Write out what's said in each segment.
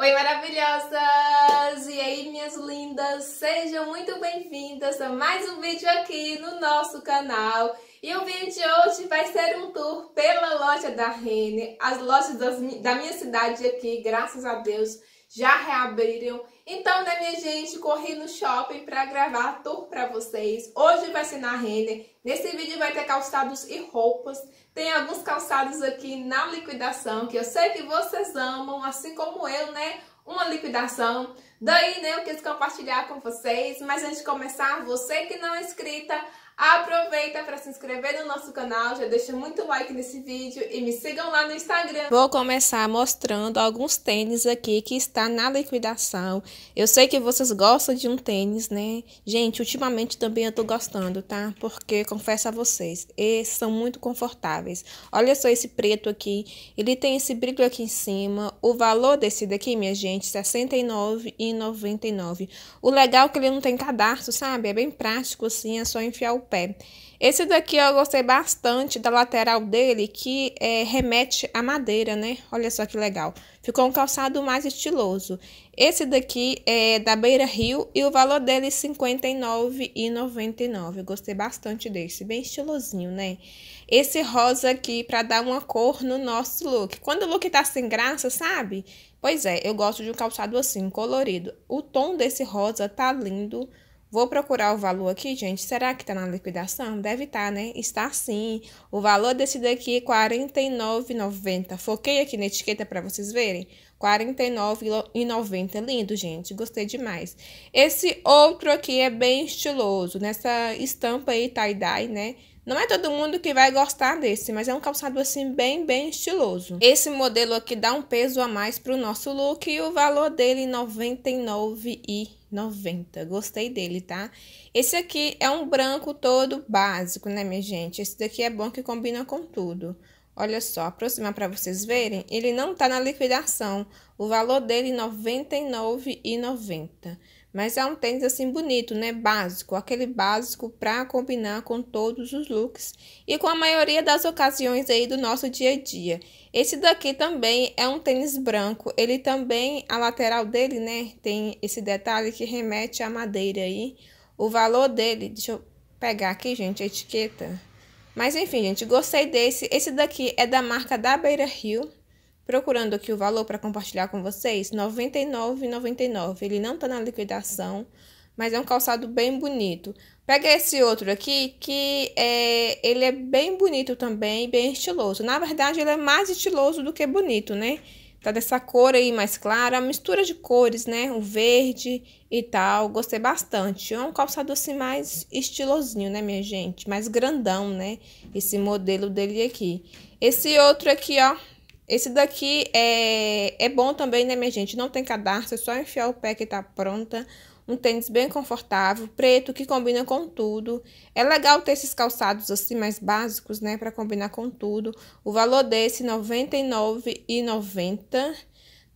Oi, maravilhosas! E aí, minhas lindas? Sejam muito bem-vindas a mais um vídeo aqui no nosso canal. E o vídeo de hoje vai ser um tour pela loja da Rene. As lojas das, da minha cidade aqui, graças a Deus, já reabriram. Então, né, minha gente, corri no shopping para gravar tour para vocês. Hoje vai ser na Renner. Nesse vídeo vai ter calçados e roupas. Tem alguns calçados aqui na liquidação que eu sei que vocês amam, assim como eu, né? Uma liquidação. Daí, né, eu quis compartilhar com vocês. Mas antes de começar, você que não é inscrita, Aproveita para se inscrever no nosso canal, já deixa muito like nesse vídeo e me sigam lá no Instagram. Vou começar mostrando alguns tênis aqui que está na liquidação. Eu sei que vocês gostam de um tênis, né? Gente, ultimamente também eu tô gostando, tá? Porque, confesso a vocês, eles são muito confortáveis. Olha só esse preto aqui, ele tem esse brilho aqui em cima. O valor desse daqui, minha gente, R$ 69,99. O legal é que ele não tem cadarço, sabe? É bem prático, assim, é só enfiar o pé. Esse daqui eu gostei bastante da lateral dele, que é, remete à madeira, né? Olha só que legal. Ficou um calçado mais estiloso. Esse daqui é da Beira Rio e o valor dele é R$ 59,99. Gostei bastante desse, bem estilosinho, né? Esse rosa aqui para dar uma cor no nosso look. Quando o look tá sem graça, sabe? Pois é, eu gosto de um calçado assim, colorido. O tom desse rosa tá lindo, Vou procurar o valor aqui, gente. Será que está na liquidação? Deve estar, tá, né? Está sim. O valor desse daqui é R$ 49,90. Foquei aqui na etiqueta para vocês verem. R$ 49,90. Lindo, gente. Gostei demais. Esse outro aqui é bem estiloso. Nessa estampa aí, tie-dye, né? Não é todo mundo que vai gostar desse, mas é um calçado assim bem, bem estiloso. Esse modelo aqui dá um peso a mais pro nosso look e o valor dele é R$ 99,90. 90. Gostei dele, tá? Esse aqui é um branco todo básico, né, minha gente? Esse daqui é bom que combina com tudo. Olha só, aproximar para vocês verem, ele não tá na liquidação. O valor dele é R$ 99,90. Mas é um tênis assim bonito, né? Básico, aquele básico para combinar com todos os looks e com a maioria das ocasiões aí do nosso dia a dia. Esse daqui também é um tênis branco, ele também, a lateral dele, né, tem esse detalhe que remete à madeira aí. O valor dele, deixa eu pegar aqui, gente, a etiqueta. Mas enfim, gente, gostei desse. Esse daqui é da marca da Beira Rio, procurando aqui o valor para compartilhar com vocês, R$ 99,99. Ele não está na liquidação, mas é um calçado bem bonito. Pega esse outro aqui, que é, ele é bem bonito também, bem estiloso. Na verdade, ele é mais estiloso do que bonito, né? Tá dessa cor aí mais clara, mistura de cores, né? O verde e tal, gostei bastante. É um calçado assim mais estilosinho, né, minha gente? Mais grandão, né? Esse modelo dele aqui. Esse outro aqui, ó, esse daqui é, é bom também, né, minha gente? Não tem cadarço, é só enfiar o pé que tá pronta. Um tênis bem confortável, preto, que combina com tudo. É legal ter esses calçados assim mais básicos, né, para combinar com tudo. O valor desse, R$ 99,90.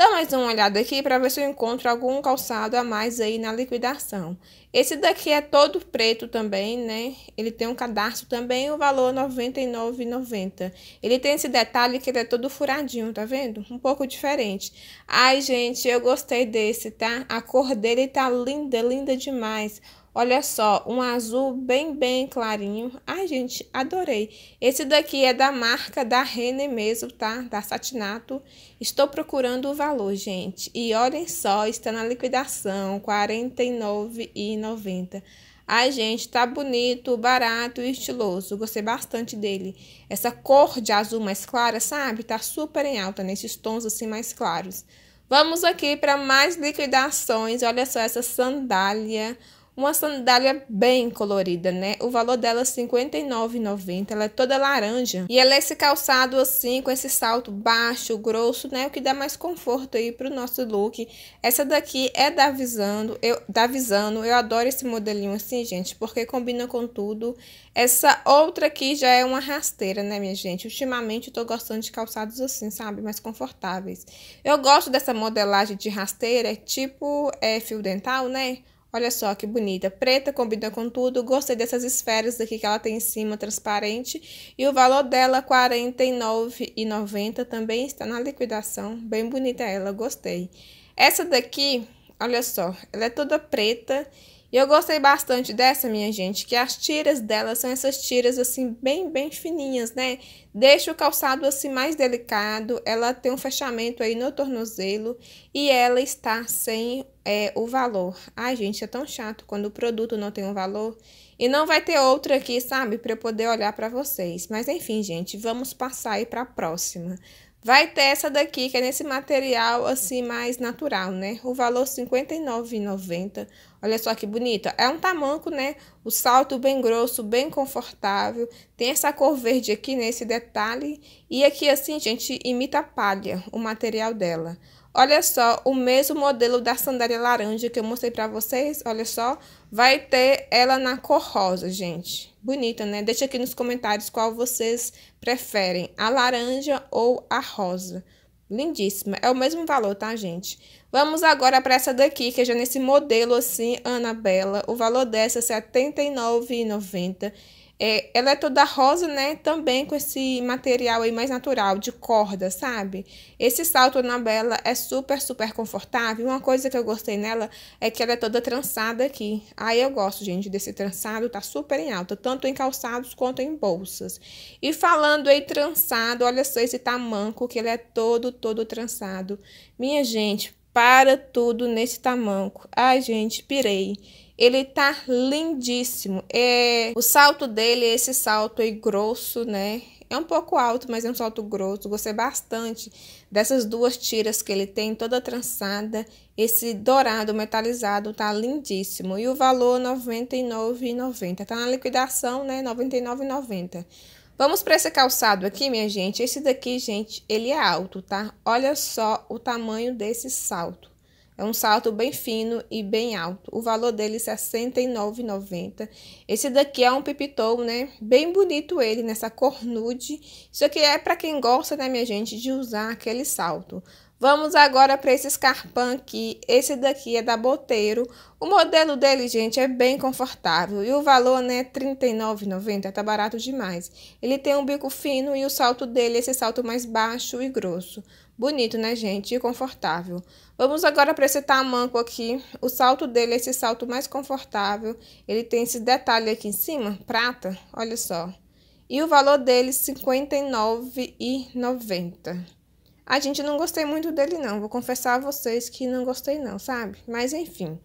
Dá mais uma olhada aqui para ver se eu encontro algum calçado a mais aí na liquidação. Esse daqui é todo preto também, né? Ele tem um cadastro também, o valor R$ 99,90. Ele tem esse detalhe que ele é todo furadinho, tá vendo? Um pouco diferente. Ai, gente, eu gostei desse, tá? A cor dele tá linda, linda demais. Olha só, um azul bem, bem clarinho. Ai, gente, adorei. Esse daqui é da marca da Rene mesmo, tá? Da Satinato. Estou procurando o valor, gente. E olhem só, está na liquidação, R$ 49,90. Ai, gente, tá bonito, barato e estiloso. Gostei bastante dele. Essa cor de azul mais clara, sabe? Tá super em alta nesses tons assim mais claros. Vamos aqui para mais liquidações. Olha só essa sandália. Uma sandália bem colorida, né? O valor dela é R$ 59,90. Ela é toda laranja. E ela é esse calçado assim, com esse salto baixo, grosso, né? O que dá mais conforto aí pro nosso look. Essa daqui é da Visano. Eu, da Eu adoro esse modelinho assim, gente, porque combina com tudo. Essa outra aqui já é uma rasteira, né, minha gente? Ultimamente eu tô gostando de calçados assim, sabe? Mais confortáveis. Eu gosto dessa modelagem de rasteira, é tipo é, fio dental, né? Olha só que bonita. Preta, combina com tudo. Gostei dessas esferas aqui que ela tem em cima, transparente. E o valor dela, R$ 49,90. Também está na liquidação. Bem bonita ela, gostei. Essa daqui, olha só. Ela é toda preta e eu gostei bastante dessa, minha gente, que as tiras dela são essas tiras assim bem, bem fininhas, né? Deixa o calçado assim mais delicado, ela tem um fechamento aí no tornozelo e ela está sem é, o valor. Ai, gente, é tão chato quando o produto não tem um valor. E não vai ter outra aqui, sabe, para eu poder olhar para vocês. Mas enfim, gente, vamos passar aí para a próxima. Vai ter essa daqui, que é nesse material assim mais natural, né? O valor R$ 59,90. Olha só que bonita. É um tamanco, né? O salto bem grosso, bem confortável. Tem essa cor verde aqui, nesse né? detalhe. E aqui assim, gente, imita palha, o material dela. Olha só, o mesmo modelo da sandália laranja que eu mostrei pra vocês, olha só, vai ter ela na cor rosa, gente. Bonita, né? Deixa aqui nos comentários qual vocês preferem, a laranja ou a rosa. Lindíssima, é o mesmo valor, tá, gente? Vamos agora para essa daqui, que é já nesse modelo assim, Anabela. O valor dessa é R$ 79,90. É, ela é toda rosa, né? Também com esse material aí mais natural, de corda, sabe? Esse salto na Bela é super, super confortável. Uma coisa que eu gostei nela é que ela é toda trançada aqui. Aí eu gosto, gente, desse trançado, tá super em alta, tanto em calçados quanto em bolsas. E falando aí trançado, olha só esse tamanco, que ele é todo, todo trançado. Minha gente, para tudo nesse tamanco. Ai, gente, pirei. Ele tá lindíssimo. É, o salto dele, esse salto aí grosso, né? É um pouco alto, mas é um salto grosso. Gostei bastante dessas duas tiras que ele tem, toda trançada. Esse dourado metalizado tá lindíssimo. E o valor R$ 99,90. Tá na liquidação, né? R$ 99,90. Vamos para esse calçado aqui, minha gente. Esse daqui, gente, ele é alto, tá? Olha só o tamanho desse salto. É um salto bem fino e bem alto. O valor dele é 69,90. Esse daqui é um pipitou, né? Bem bonito ele, nessa cor nude. Isso aqui é para quem gosta, né, minha gente, de usar aquele salto. Vamos agora para esse escarpão aqui. Esse daqui é da Boteiro. O modelo dele, gente, é bem confortável. E o valor, né, R$39,90, tá barato demais. Ele tem um bico fino e o salto dele é esse salto mais baixo e grosso. Bonito, né, gente? E confortável. Vamos agora para esse tamanco aqui. O salto dele é esse salto mais confortável. Ele tem esse detalhe aqui em cima, prata, olha só. E o valor dele, R$59,90. A gente não gostei muito dele, não. Vou confessar a vocês que não gostei, não, sabe? Mas enfim.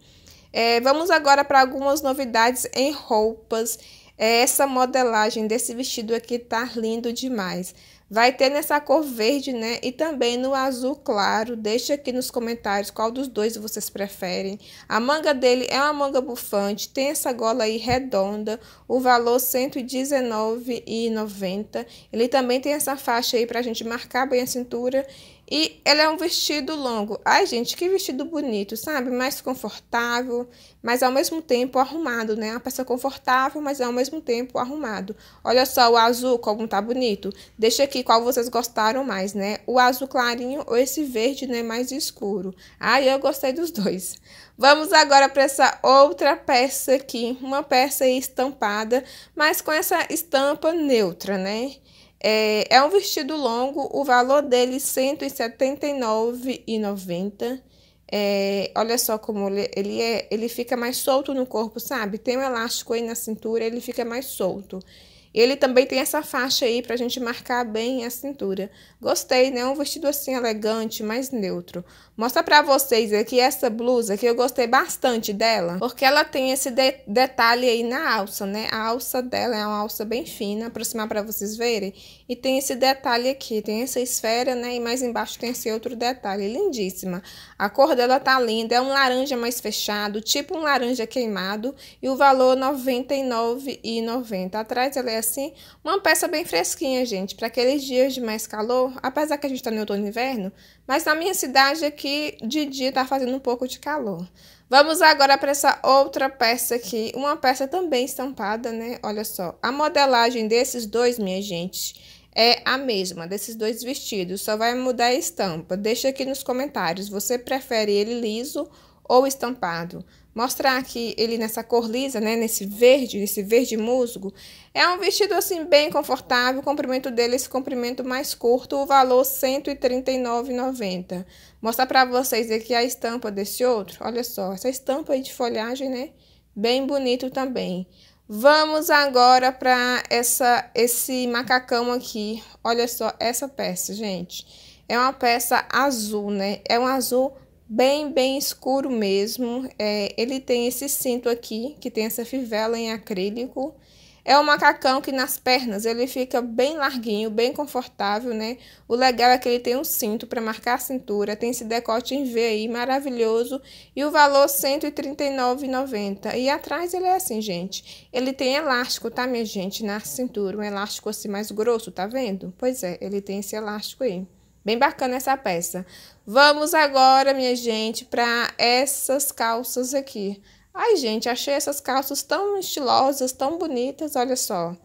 É, vamos agora para algumas novidades em roupas. É, essa modelagem desse vestido aqui tá lindo demais. Vai ter nessa cor verde, né? E também no azul claro. Deixa aqui nos comentários qual dos dois vocês preferem. A manga dele é uma manga bufante, tem essa gola aí redonda, o valor R$ 119,90. Ele também tem essa faixa aí pra gente marcar bem a cintura e ele é um vestido longo. Ai, gente, que vestido bonito, sabe? Mais confortável, mas ao mesmo tempo arrumado, né? Uma peça confortável, mas ao mesmo tempo arrumado. Olha só o azul, como tá bonito. Deixa aqui qual vocês gostaram mais, né? O azul clarinho ou esse verde, né? Mais escuro. Ai, eu gostei dos dois. Vamos agora para essa outra peça aqui. Uma peça estampada, mas com essa estampa neutra, né? É, é um vestido longo, o valor dele R$ 179,90. É, olha só como ele é, ele fica mais solto no corpo, sabe? Tem um elástico aí na cintura, ele fica mais solto. Ele também tem essa faixa aí pra gente marcar bem a cintura. Gostei, né? Um vestido assim elegante, mais neutro. Mostra pra vocês aqui essa blusa que eu gostei bastante dela, porque ela tem esse de detalhe aí na alça, né? A alça dela é uma alça bem fina, aproximar pra vocês verem. E tem esse detalhe aqui, tem essa esfera, né? E mais embaixo tem esse outro detalhe, lindíssima. A cor dela tá linda, é um laranja mais fechado, tipo um laranja queimado. E o valor R$ 99,90. Atrás ela é assim, uma peça bem fresquinha, gente, para aqueles dias de mais calor, apesar que a gente está no outono e inverno, mas na minha cidade aqui, de dia está fazendo um pouco de calor. Vamos agora para essa outra peça aqui, uma peça também estampada, né? Olha só, a modelagem desses dois, minha gente, é a mesma desses dois vestidos, só vai mudar a estampa. Deixa aqui nos comentários, você prefere ele liso ou estampado? mostrar aqui ele nessa cor lisa, né, nesse verde, nesse verde musgo. É um vestido assim bem confortável, o comprimento dele é esse comprimento mais curto, o valor 139,90. Mostrar para vocês aqui a estampa desse outro, olha só, essa estampa aí de folhagem, né, bem bonito também. Vamos agora para essa esse macacão aqui. Olha só essa peça, gente. É uma peça azul, né? É um azul bem, bem escuro mesmo. É, ele tem esse cinto aqui, que tem essa fivela em acrílico. É um macacão que nas pernas ele fica bem larguinho, bem confortável, né? O legal é que ele tem um cinto para marcar a cintura, tem esse decote em V aí, maravilhoso. E o valor R$ 139,90. E atrás ele é assim, gente. Ele tem elástico, tá, minha gente, na cintura. Um elástico assim mais grosso, tá vendo? Pois é, ele tem esse elástico aí. Bem bacana essa peça. Vamos agora, minha gente, para essas calças aqui. Ai, gente, achei essas calças tão estilosas, tão bonitas, olha só.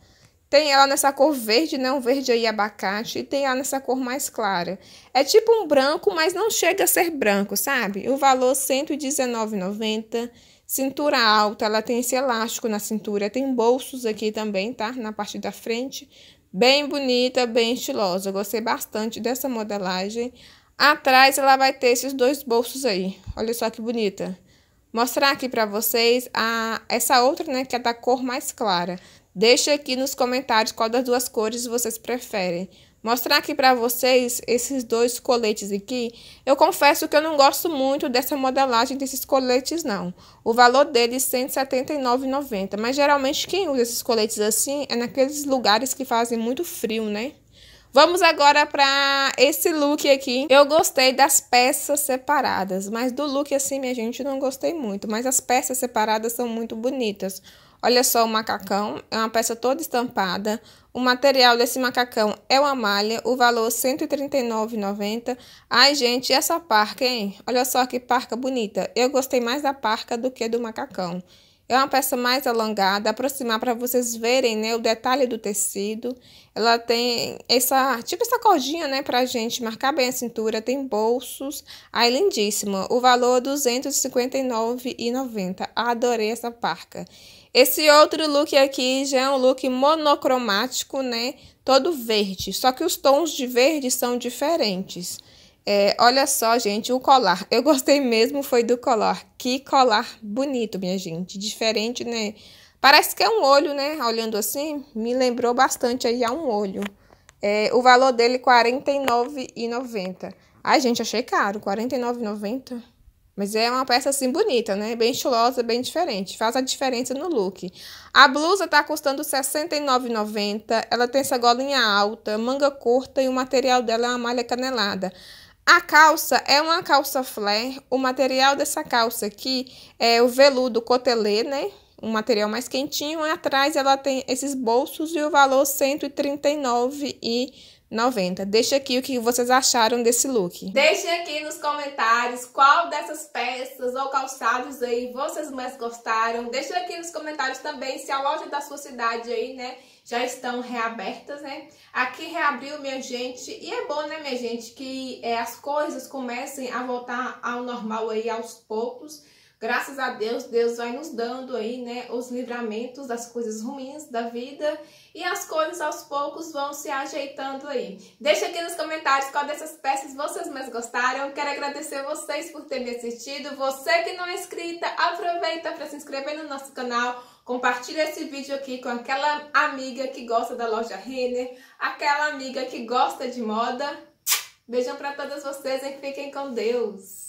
Tem ela nessa cor verde, né? Um verde aí abacate. E tem ela nessa cor mais clara. É tipo um branco, mas não chega a ser branco, sabe? O valor R$ 119,90. Cintura alta, ela tem esse elástico na cintura. Tem bolsos aqui também, tá? Na parte da frente. Bem bonita, bem estilosa. Gostei bastante dessa modelagem. Atrás ela vai ter esses dois bolsos aí. Olha só que bonita. Mostrar aqui para vocês a essa outra, né, que é da cor mais clara. Deixa aqui nos comentários qual das duas cores vocês preferem mostrar aqui para vocês esses dois coletes aqui. Eu confesso que eu não gosto muito dessa modelagem desses coletes, não. O valor deles é R$ 179,90, mas geralmente quem usa esses coletes assim é naqueles lugares que fazem muito frio, né? Vamos agora para esse look aqui. Eu gostei das peças separadas, mas do look assim, minha gente, não gostei muito. Mas as peças separadas são muito bonitas. Olha só o macacão, é uma peça toda estampada. O material desse macacão é uma malha, o valor R$ 139,90. Ai, gente, essa parca, hein? Olha só que parca bonita. Eu gostei mais da parca do que do macacão. É uma peça mais alongada, aproximar para vocês verem, né, o detalhe do tecido. Ela tem essa, tipo essa cordinha, né, pra gente marcar bem a cintura, tem bolsos. Aí, lindíssima. O valor é 259,90. Adorei essa parca. Esse outro look aqui já é um look monocromático, né, todo verde. Só que os tons de verde são diferentes. É, olha só, gente, o colar. Eu gostei mesmo foi do colar. Que colar bonito, minha gente. Diferente, né? Parece que é um olho, né? Olhando assim, me lembrou bastante aí a um olho. É, o valor dele R$ 49,90. Ai, gente, achei caro, R$ 49,90. Mas é uma peça assim bonita, né? Bem estilosa, bem diferente. Faz a diferença no look. A blusa tá custando R$ 69,90. Ela tem essa golinha alta, manga curta e o material dela é uma malha canelada. A calça é uma calça flare. O material dessa calça aqui é o veludo cotelê, né? Um material mais quentinho. E atrás ela tem esses bolsos e o valor R$ 139,90. Deixa aqui o que vocês acharam desse look. Deixem aqui nos comentários qual dessas peças ou calçados aí vocês mais gostaram. Deixa aqui nos comentários também se a loja da sua cidade aí, né? já estão reabertas, né? Aqui reabriu, minha gente, e é bom, né, minha gente, que é, as coisas comecem a voltar ao normal aí aos poucos. Graças a Deus, Deus vai nos dando aí, né, os livramentos das coisas ruins da vida e as coisas aos poucos vão se ajeitando aí. Deixa aqui nos comentários qual dessas peças vocês mais gostaram. Quero agradecer vocês por terem assistido. Você que não é inscrita, aproveita para se inscrever no nosso canal. Compartilha esse vídeo aqui com aquela amiga que gosta da loja Renner, aquela amiga que gosta de moda. Beijão para todas vocês e fiquem com Deus!